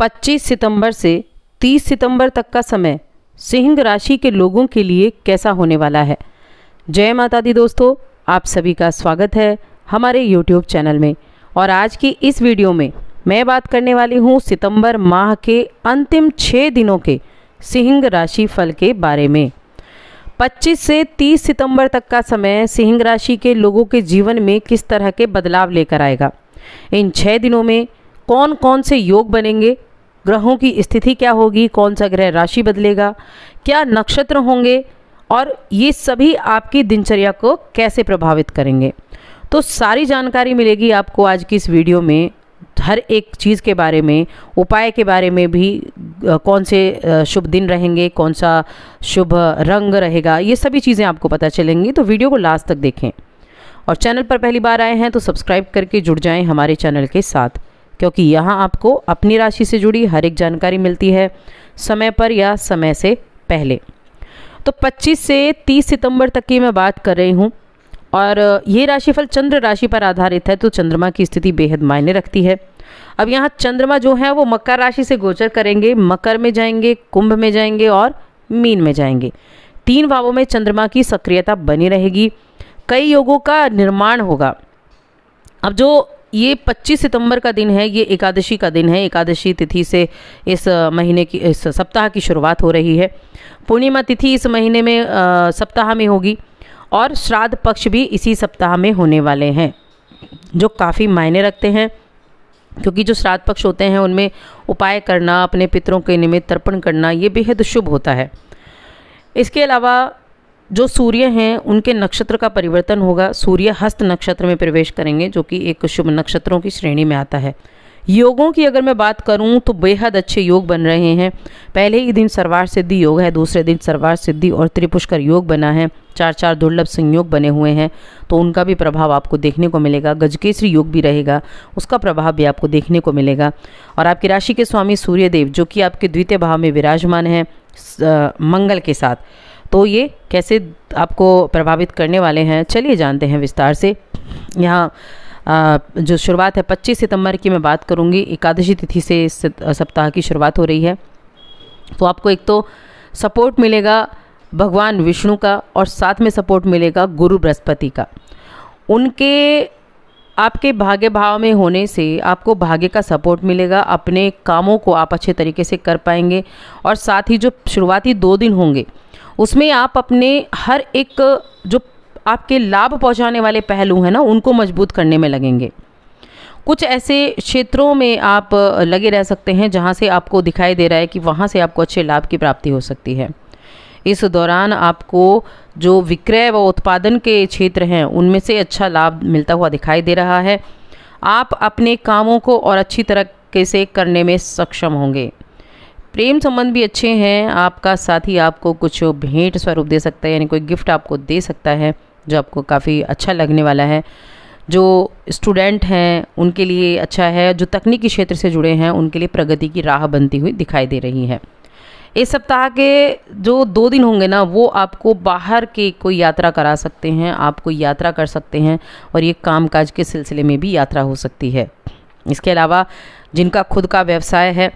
25 सितंबर से 30 सितंबर तक का समय सिंह राशि के लोगों के लिए कैसा होने वाला है जय माता दी दोस्तों आप सभी का स्वागत है हमारे यूट्यूब चैनल में और आज की इस वीडियो में मैं बात करने वाली हूँ सितंबर माह के अंतिम छः दिनों के सिंह राशि फल के बारे में 25 से 30 सितंबर तक का समय सिंह राशि के लोगों के जीवन में किस तरह के बदलाव लेकर आएगा इन छः दिनों में कौन कौन से योग बनेंगे ग्रहों की स्थिति क्या होगी कौन सा ग्रह राशि बदलेगा क्या नक्षत्र होंगे और ये सभी आपकी दिनचर्या को कैसे प्रभावित करेंगे तो सारी जानकारी मिलेगी आपको आज की इस वीडियो में हर एक चीज़ के बारे में उपाय के बारे में भी कौन से शुभ दिन रहेंगे कौन सा शुभ रंग रहेगा ये सभी चीज़ें आपको पता चलेंगी तो वीडियो को लास्ट तक देखें और चैनल पर पहली बार आए हैं तो सब्सक्राइब करके जुड़ जाएं हमारे चैनल के साथ क्योंकि यहाँ आपको अपनी राशि से जुड़ी हर एक जानकारी मिलती है समय पर या समय से पहले तो 25 से 30 सितंबर तक की मैं बात कर रही हूँ और ये राशिफल चंद्र राशि पर आधारित है तो चंद्रमा की स्थिति बेहद मायने रखती है अब यहाँ चंद्रमा जो है वो मकर राशि से गोचर करेंगे मकर में जाएंगे कुंभ में जाएंगे और मीन में जाएंगे तीन भावों में चंद्रमा की सक्रियता बनी रहेगी कई योगों का निर्माण होगा अब जो ये 25 सितंबर का दिन है ये एकादशी का दिन है एकादशी तिथि से इस महीने की इस सप्ताह की शुरुआत हो रही है पूर्णिमा तिथि इस महीने में सप्ताह में होगी और श्राद्ध पक्ष भी इसी सप्ताह में होने वाले हैं जो काफ़ी मायने रखते हैं क्योंकि जो श्राद्ध पक्ष होते हैं उनमें उपाय करना अपने पितरों के निमित्त तर्पण करना ये बेहद शुभ होता है इसके अलावा जो सूर्य हैं उनके नक्षत्र का परिवर्तन होगा सूर्य हस्त नक्षत्र में प्रवेश करेंगे जो कि एक शुभ नक्षत्रों की श्रेणी में आता है योगों की अगर मैं बात करूं तो बेहद अच्छे योग बन रहे हैं पहले ही दिन सर्वार सिद्धि योग है दूसरे दिन सर्वार सिद्धि और त्रिपुष्कर योग बना है चार चार दुर्लभ संयोग बने हुए हैं तो उनका भी प्रभाव आपको देखने को मिलेगा गजकेसरी योग भी रहेगा उसका प्रभाव भी आपको देखने को मिलेगा और आपकी राशि के स्वामी सूर्यदेव जो कि आपके द्वितीय भाव में विराजमान हैं मंगल के साथ तो ये कैसे आपको प्रभावित करने वाले हैं चलिए जानते हैं विस्तार से यहाँ जो शुरुआत है 25 सितंबर की मैं बात करूँगी एकादशी तिथि से इस सप्ताह की शुरुआत हो रही है तो आपको एक तो सपोर्ट मिलेगा भगवान विष्णु का और साथ में सपोर्ट मिलेगा गुरु बृहस्पति का उनके आपके भाग्य भाव में होने से आपको भाग्य का सपोर्ट मिलेगा अपने कामों को आप अच्छे तरीके से कर पाएंगे और साथ ही जो शुरुआती दो दिन होंगे उसमें आप अपने हर एक जो आपके लाभ पहुंचाने वाले पहलू हैं ना उनको मजबूत करने में लगेंगे कुछ ऐसे क्षेत्रों में आप लगे रह सकते हैं जहाँ से आपको दिखाई दे रहा है कि वहाँ से आपको अच्छे लाभ की प्राप्ति हो सकती है इस दौरान आपको जो विक्रय व उत्पादन के क्षेत्र हैं उनमें से अच्छा लाभ मिलता हुआ दिखाई दे रहा है आप अपने कामों को और अच्छी तरह से करने में सक्षम होंगे प्रेम संबंध भी अच्छे हैं आपका साथी आपको कुछ भेंट स्वरूप दे सकता है यानी कोई गिफ्ट आपको दे सकता है जो आपको काफ़ी अच्छा लगने वाला है जो स्टूडेंट हैं उनके लिए अच्छा है जो तकनीकी क्षेत्र से जुड़े हैं उनके लिए प्रगति की राह बनती हुई दिखाई दे रही है इस सप्ताह के जो दो दिन होंगे ना वो आपको बाहर के कोई यात्रा करा सकते हैं आपको यात्रा कर सकते हैं और ये कामकाज के सिलसिले में भी यात्रा हो सकती है इसके अलावा जिनका खुद का व्यवसाय है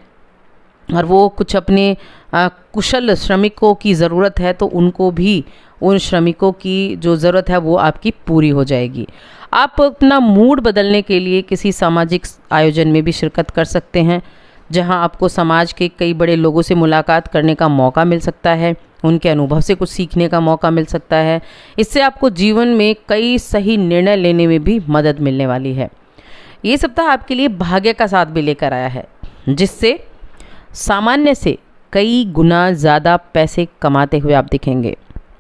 और वो कुछ अपने कुशल श्रमिकों की ज़रूरत है तो उनको भी उन श्रमिकों की जो ज़रूरत है वो आपकी पूरी हो जाएगी आप अपना मूड बदलने के लिए किसी सामाजिक आयोजन में भी शिरकत कर सकते हैं जहां आपको समाज के कई बड़े लोगों से मुलाकात करने का मौका मिल सकता है उनके अनुभव से कुछ सीखने का मौका मिल सकता है इससे आपको जीवन में कई सही निर्णय लेने में भी मदद मिलने वाली है ये सप्ताह आपके लिए भाग्य का साथ भी लेकर आया है जिससे सामान्य से कई गुना ज़्यादा पैसे कमाते हुए आप दिखेंगे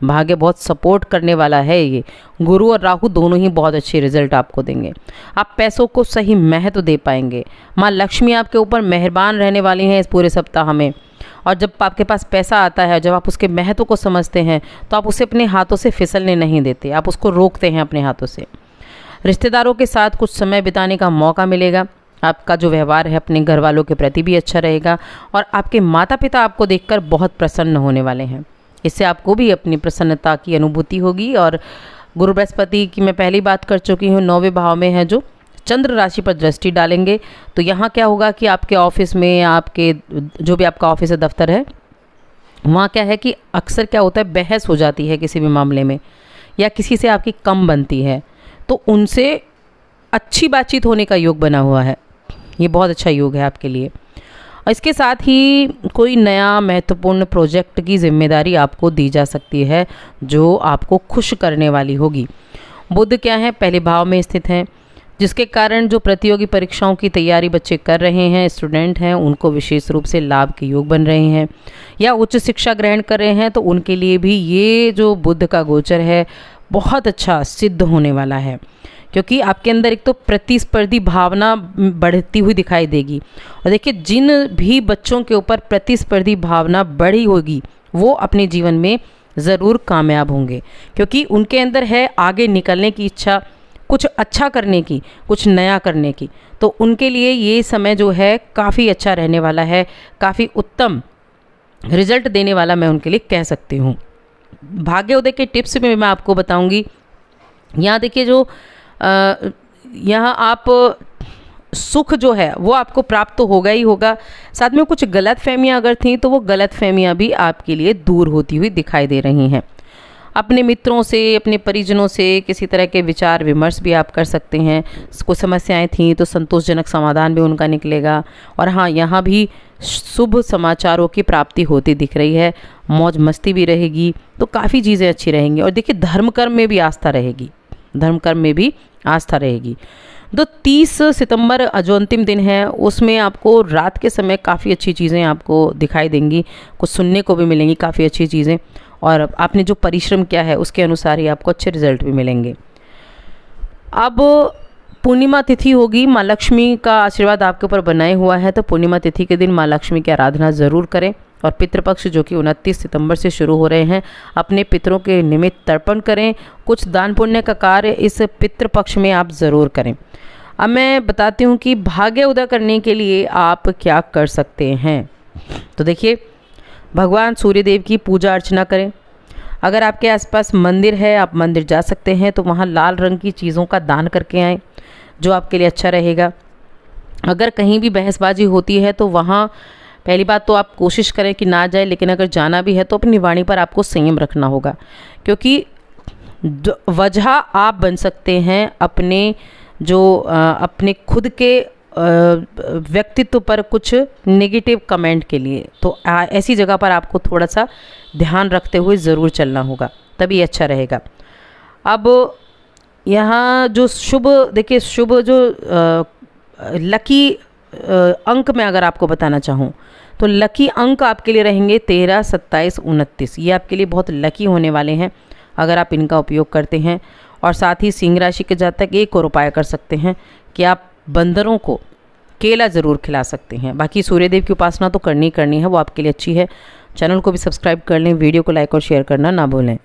भाग्य बहुत सपोर्ट करने वाला है ये गुरु और राहु दोनों ही बहुत अच्छे रिजल्ट आपको देंगे आप पैसों को सही महत्व दे पाएंगे माँ लक्ष्मी आपके ऊपर मेहरबान रहने वाली हैं इस पूरे सप्ताह में और जब आपके पास पैसा आता है जब आप उसके महत्व को समझते हैं तो आप उसे अपने हाथों से फिसलने नहीं देते आप उसको रोकते हैं अपने हाथों से रिश्तेदारों के साथ कुछ समय बिताने का मौका मिलेगा आपका जो व्यवहार है अपने घर वालों के प्रति भी अच्छा रहेगा और आपके माता पिता आपको देखकर बहुत प्रसन्न होने वाले हैं इससे आपको भी अपनी प्रसन्नता की अनुभूति होगी और गुरु बृहस्पति की मैं पहली बात कर चुकी हूँ नौवे भाव में है जो चंद्र राशि पर दृष्टि डालेंगे तो यहाँ क्या होगा कि आपके ऑफिस में आपके जो भी आपका ऑफिस है दफ्तर है वहाँ क्या है कि अक्सर क्या होता है बहस हो जाती है किसी भी मामले में या किसी से आपकी कम बनती है तो उनसे अच्छी बातचीत होने का योग बना हुआ है ये बहुत अच्छा योग है आपके लिए इसके साथ ही कोई नया महत्वपूर्ण प्रोजेक्ट की जिम्मेदारी आपको दी जा सकती है जो आपको खुश करने वाली होगी बुद्ध क्या है पहले भाव में स्थित हैं जिसके कारण जो प्रतियोगी परीक्षाओं की तैयारी बच्चे कर रहे हैं स्टूडेंट हैं उनको विशेष रूप से लाभ के योग बन रहे हैं या उच्च शिक्षा ग्रहण कर रहे हैं तो उनके लिए भी ये जो बुद्ध का गोचर है बहुत अच्छा सिद्ध होने वाला है क्योंकि आपके अंदर एक तो प्रतिस्पर्धी भावना बढ़ती हुई दिखाई देगी और देखिए जिन भी बच्चों के ऊपर प्रतिस्पर्धी भावना बढ़ी होगी वो अपने जीवन में ज़रूर कामयाब होंगे क्योंकि उनके अंदर है आगे निकलने की इच्छा कुछ अच्छा करने की कुछ नया करने की तो उनके लिए ये समय जो है काफ़ी अच्छा रहने वाला है काफ़ी उत्तम रिजल्ट देने वाला मैं उनके लिए कह सकती हूँ भाग्योदय के टिप्स में मैं आपको बताऊँगी यहाँ देखिए जो यहाँ आप सुख जो है वो आपको प्राप्त तो होगा ही होगा साथ में कुछ गलत फहमियाँ अगर थी तो वो गलत फहमियाँ भी आपके लिए दूर होती हुई दिखाई दे रही हैं अपने मित्रों से अपने परिजनों से किसी तरह के विचार विमर्श भी आप कर सकते हैं कुछ समस्याएं थीं तो संतोषजनक समाधान भी उनका निकलेगा और हाँ यहाँ भी शुभ समाचारों की प्राप्ति होती दिख रही है मौज मस्ती भी रहेगी तो काफ़ी चीज़ें अच्छी रहेंगी और देखिए धर्म कर्म में भी आस्था रहेगी धर्म कर्म में भी आस्था रहेगी तो 30 सितंबर जो अंतिम दिन है उसमें आपको रात के समय काफ़ी अच्छी चीज़ें आपको दिखाई देंगी कुछ सुनने को भी मिलेंगी काफ़ी अच्छी चीज़ें और आपने जो परिश्रम किया है उसके अनुसार ही आपको अच्छे रिजल्ट भी मिलेंगे अब पूर्णिमा तिथि होगी माँ लक्ष्मी का आशीर्वाद आपके ऊपर बनाए हुआ है तो पूर्णिमा तिथि के दिन माँ लक्ष्मी की आराधना ज़रूर करें और पितृपक्ष जो कि उनतीस सितंबर से शुरू हो रहे हैं अपने पितरों के निमित्त तर्पण करें कुछ दान पुण्य का कार्य इस पितृपक्ष में आप ज़रूर करें अब मैं बताती हूँ कि भाग्य उदय करने के लिए आप क्या कर सकते हैं तो देखिए भगवान सूर्यदेव की पूजा अर्चना करें अगर आपके आसपास मंदिर है आप मंदिर जा सकते हैं तो वहाँ लाल रंग की चीज़ों का दान करके आएँ जो आपके लिए अच्छा रहेगा अगर कहीं भी बहसबाजी होती है तो वहाँ पहली बात तो आप कोशिश करें कि ना जाए लेकिन अगर जाना भी है तो अपनी वाणी पर आपको संयम रखना होगा क्योंकि वजह आप बन सकते हैं अपने जो आ, अपने खुद के व्यक्तित्व पर कुछ नेगेटिव कमेंट के लिए तो आ, ऐसी जगह पर आपको थोड़ा सा ध्यान रखते हुए ज़रूर चलना होगा तभी अच्छा रहेगा अब यहाँ जो शुभ देखिए शुभ जो लकी अंक में अगर आपको बताना चाहूँ तो लकी अंक आपके लिए रहेंगे तेरह सत्ताईस उनतीस ये आपके लिए बहुत लकी होने वाले हैं अगर आप इनका उपयोग करते हैं और साथ ही सिंह राशि के जातक एक और उपाय कर सकते हैं कि आप बंदरों को केला ज़रूर खिला सकते हैं बाकी सूर्यदेव की उपासना तो करनी करनी है वो आपके लिए अच्छी है चैनल को भी सब्सक्राइब कर लें वीडियो को लाइक और शेयर करना ना भूलें